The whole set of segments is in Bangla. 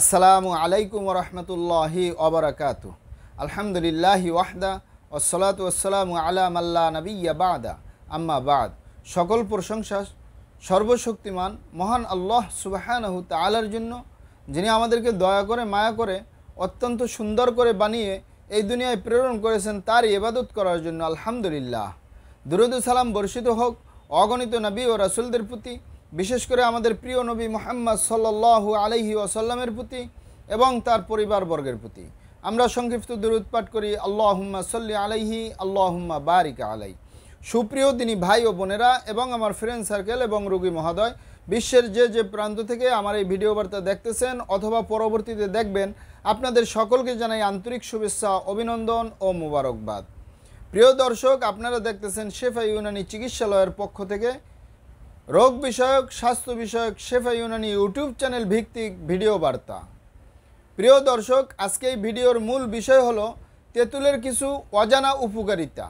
আসসালামু আলাইকুম রহমতুল্লাহ অবরাকাত আলহামদুলিল্লাহ ওয়াহদা ওসলাত ওসালাম আলাম আল্লাহ নবীয়া বাদা আম্মা বাদ সকল প্রশংসা সর্বশক্তিমান মহান আল্লাহ সুবাহানহু তালার জন্য যিনি আমাদেরকে দয়া করে মায়া করে অত্যন্ত সুন্দর করে বানিয়ে এই দুনিয়ায় প্রেরণ করেছেন তার ইবাদত করার জন্য আলহামদুলিল্লাহ দুরুদ সালাম বর্ষিত হোক অগণিত নবী ও রাসুলদের প্রতি বিশেষ করে আমাদের প্রিয় নবী মোহাম্মদ সাল্লু আলহি ওসাল্লামের প্রতি এবং তার পরিবারবর্গের প্রতি আমরা সংক্ষিপ্ত দূরত করি আল্লাহম্মা সল্লি আলাইহি আল্লাহম্মা বারিকা আলাই সুপ্রিয় তিনি ভাই ও বোনেরা এবং আমার ফ্রেন্ড সার্কেল এবং রোগী মহোদয় বিশ্বের যে যে প্রান্ত থেকে আমার এই ভিডিও বার্তা দেখতেছেন অথবা পরবর্তীতে দেখবেন আপনাদের সকলকে জানাই আন্তরিক শুভেচ্ছা অভিনন্দন ও মুবারকবাদ প্রিয় দর্শক আপনারা দেখতেছেন শেফা ইউনানি চিকিৎসালয়ের পক্ষ থেকে রোগ বিষয়ক স্বাস্থ্য বিষয়ক শেফা ইউনানি ইউটিউব চ্যানেল ভিত্তিক ভিডিও বার্তা প্রিয় দর্শক আজকে এই ভিডিওর মূল বিষয় হলো তেঁতুলের কিছু অজানা উপকারিতা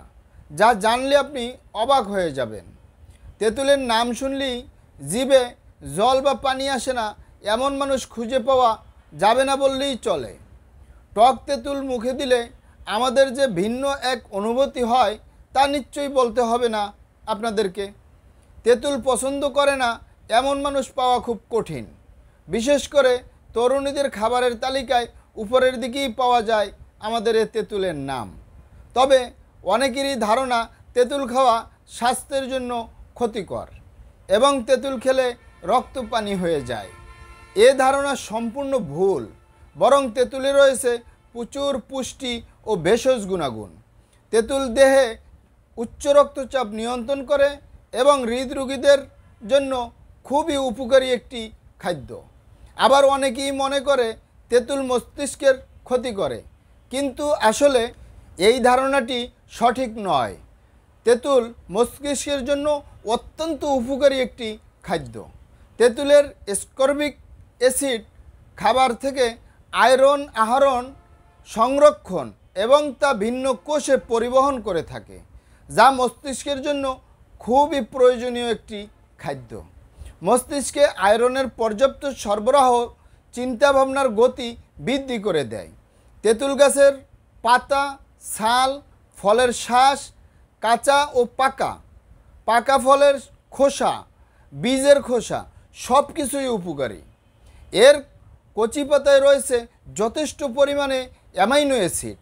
যা জানলে আপনি অবাক হয়ে যাবেন তেঁতুলের নাম শুনলেই জিবে জল বা পানি আসে না এমন মানুষ খুঁজে পাওয়া যাবে না বললেই চলে টক তেঁতুল মুখে দিলে আমাদের যে ভিন্ন এক অনুভূতি হয় তা নিশ্চয়ই বলতে হবে না আপনাদেরকে তেঁতুল পছন্দ করে না এমন মানুষ পাওয়া খুব কঠিন বিশেষ করে তরুণীদের খাবারের তালিকায় উপরের দিকেই পাওয়া যায় আমাদের এ তেঁতুলের নাম তবে অনেকেরই ধারণা তেঁতুল খাওয়া স্বাস্থ্যের জন্য ক্ষতিকর এবং তেঁতুল খেলে রক্তপানি হয়ে যায় এ ধারণা সম্পূর্ণ ভুল বরং তেঁতুলে রয়েছে প্রচুর পুষ্টি ও ভেষজ গুণাগুণ তেঁতুল দেহে উচ্চ রক্তচাপ নিয়ন্ত্রণ করে এবং হৃদরোগীদের জন্য খুবই উপকারী একটি খাদ্য আবার অনেকেই মনে করে তেঁতুল মস্তিষ্কের ক্ষতি করে কিন্তু আসলে এই ধারণাটি সঠিক নয় তেঁতুল মস্তিষ্কের জন্য অত্যন্ত উপকারী একটি খাদ্য তেঁতুলের স্কর্বিক অ্যাসিড খাবার থেকে আয়রন আহরণ সংরক্ষণ এবং তা ভিন্ন কোষে পরিবহন করে থাকে যা মস্তিষ্কের জন্য খুবই প্রয়োজনীয় একটি খাদ্য মস্তিষ্কে আয়রনের পর্যাপ্ত সরবরাহ চিন্তাভাবনার গতি বৃদ্ধি করে দেয় তেঁতুল গাছের পাতা ছাল ফলের শ্বাস কাঁচা ও পাকা পাকা ফলের খোসা বীজের খোসা সব কিছুই উপকারী এর কচি পাতায় রয়েছে যথেষ্ট পরিমাণে অ্যামাইনো অ্যাসিড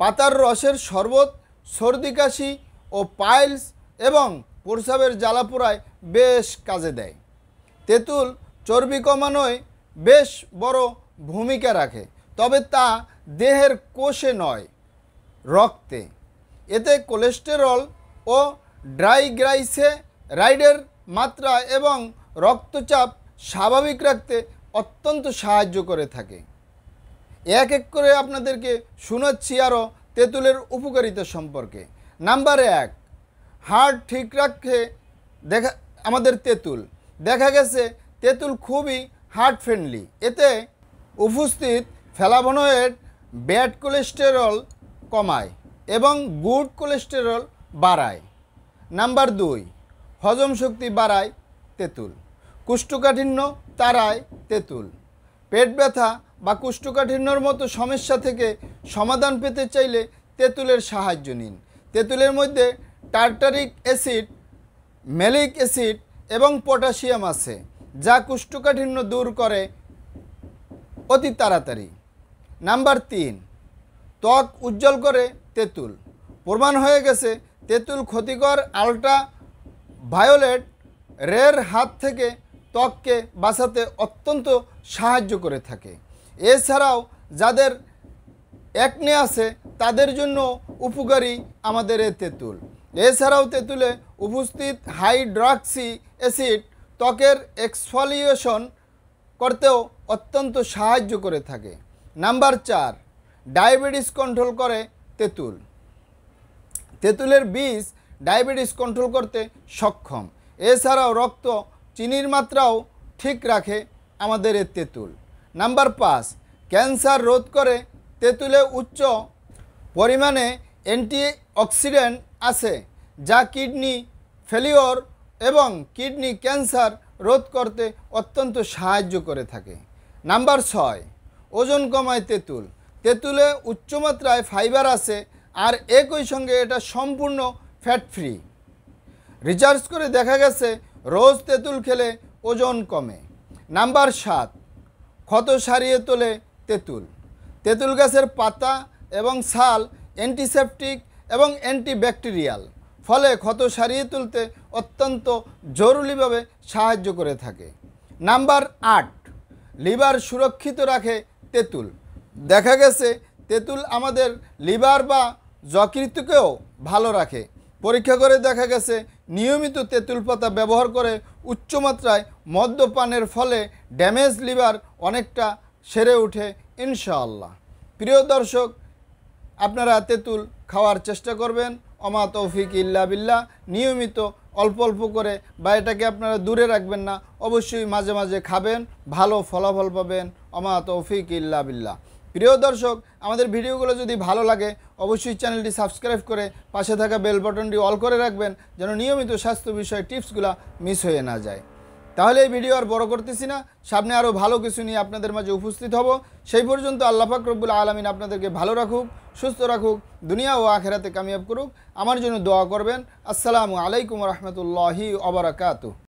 পাতার রসের শরবত সর্দি কাশি ও পাইলস এবং প্রস্রাবের জ্বালাপোড়ায় বেশ কাজে দেয় তেঁতুল চর্বি কমানোয় বেশ বড় ভূমিকা রাখে তবে তা দেহের কোষে নয় রক্তে এতে কোলেস্টেরল ও ড্রাই গ্রাইসে রাইডের মাত্রা এবং রক্তচাপ স্বাভাবিক রাখতে অত্যন্ত সাহায্য করে থাকে এক এক করে আপনাদেরকে শোনাচ্ছি আরও তেঁতুলের উপকারিতা সম্পর্কে নাম্বার এক হার্ট ঠিক রাখে দেখা আমাদের তেঁতুল দেখা গেছে তেঁতুল খুবই হার্ট ফ্রেন্ডলি এতে উপস্থিত ফ্যালাভোনয়েড ব্যাড কোলেস্টেরল কমায় এবং গুড কোলেস্টেরল বাড়ায় নাম্বার দুই হজম শক্তি বাড়ায় তেঁতুল কুষ্ঠকাঠিন্য তারায় তেঁতুল পেট ব্যথা বা কুষ্ঠকাঠিন্যর মতো সমস্যা থেকে সমাধান পেতে চাইলে তেঁতুলের সাহায্য নিন তেঁতুলের মধ্যে টার্টারিক অ্যাসিড ম্যালিক অ্যাসিড এবং পটাশিয়াম আছে যা কুষ্ঠকাঠিন্য দূর করে অতি তাড়াতাড়ি নাম্বার তিন ত্বক উজ্জ্বল করে তেঁতুল প্রমাণ হয়ে গেছে তেঁতুল ক্ষতিকর আলট্রা ভায়োলেট রের হাত থেকে ত্বককে বাঁচাতে অত্যন্ত সাহায্য করে থাকে এছাড়াও যাদের একনে আছে তাদের জন্য উপকারী আমাদের এ তেঁতুল এছাড়াও তেঁতুলে উপস্থিত হাইড্রক্সি অ্যাসিড ত্বকের এক্সফলিয়েশন করতেও অত্যন্ত সাহায্য করে থাকে নাম্বার চার ডায়াবেটিস কন্ট্রোল করে তেঁতুল তেঁতুলের বীজ ডায়াবেটিস কন্ট্রোল করতে সক্ষম এছাড়াও রক্ত চিনির মাত্রাও ঠিক রাখে আমাদের এ তেঁতুল নাম্বার পাঁচ ক্যান্সার রোধ করে তেঁতুলে উচ্চ পরিমাণে অ্যান্টি অক্সিডেন্ট আছে যা কিডনি ফেলিওর এবং কিডনি ক্যান্সার রোধ করতে অত্যন্ত সাহায্য করে থাকে নাম্বার ছয় ওজন কমায় তেঁতুল তেঁতুলে উচ্চমাত্রায় ফাইবার আছে আর একই সঙ্গে এটা সম্পূর্ণ ফ্যাট ফ্রি রিচার্জ করে দেখা গেছে রোজ তেঁতুল খেলে ওজন কমে নাম্বার সাত ক্ষত সারিয়ে তোলে তেঁতুল তেঁতুল গাছের পাতা এবং সাল অ্যান্টিসেপটিক এবং অ্যান্টিব্যাকটেরিয়াল ফলে ক্ষত সারিয়ে তুলতে অত্যন্ত জরুরিভাবে সাহায্য করে থাকে নাম্বার আট লিভার সুরক্ষিত রাখে তেঁতুল দেখা গেছে তেঁতুল আমাদের লিভার বা যকৃতকেও ভালো রাখে পরীক্ষা করে দেখা গেছে নিয়মিত তেঁতুল পাতা ব্যবহার করে উচ্চমাত্রায় মদ্যপানের ফলে ড্যামেজ লিভার অনেকটা সেরে ওঠে ইনশাআল্লাহ প্রিয় দর্শক আপনারা তেঁতুল খাওয়ার চেষ্টা করবেন অমা তৌফিক ইল্লা বিল্লা নিয়মিত অল্প অল্প করে বা এটাকে আপনারা দূরে রাখবেন না অবশ্যই মাঝে মাঝে খাবেন ভালো ফলাফল পাবেন অমা তৌফিক ইল্লা বিল্লা প্রিয় দর্শক আমাদের ভিডিওগুলো যদি ভালো লাগে অবশ্যই চ্যানেলটি সাবস্ক্রাইব করে পাশে থাকা বেল বাটনটি অল করে রাখবেন যেন নিয়মিত স্বাস্থ্য বিষয়ে টিপসগুলো মিস হয়ে না যায় তাহলে এই ভিডিও আর বড় করতেছি না সামনে আরও ভালো কিছু নিয়ে আপনাদের মাঝে উপস্থিত হব সেই পর্যন্ত আল্লাপাক রব্বুল আলমিন আপনাদেরকে ভালো রাখুক সুস্থ রাখুক দুনিয়া ও আখেরাতে কামিয়াব করুক আমার জন্য দোয়া করবেন আসসালামু আলাইকুম রহমতুল্লাহি অবরাকাতু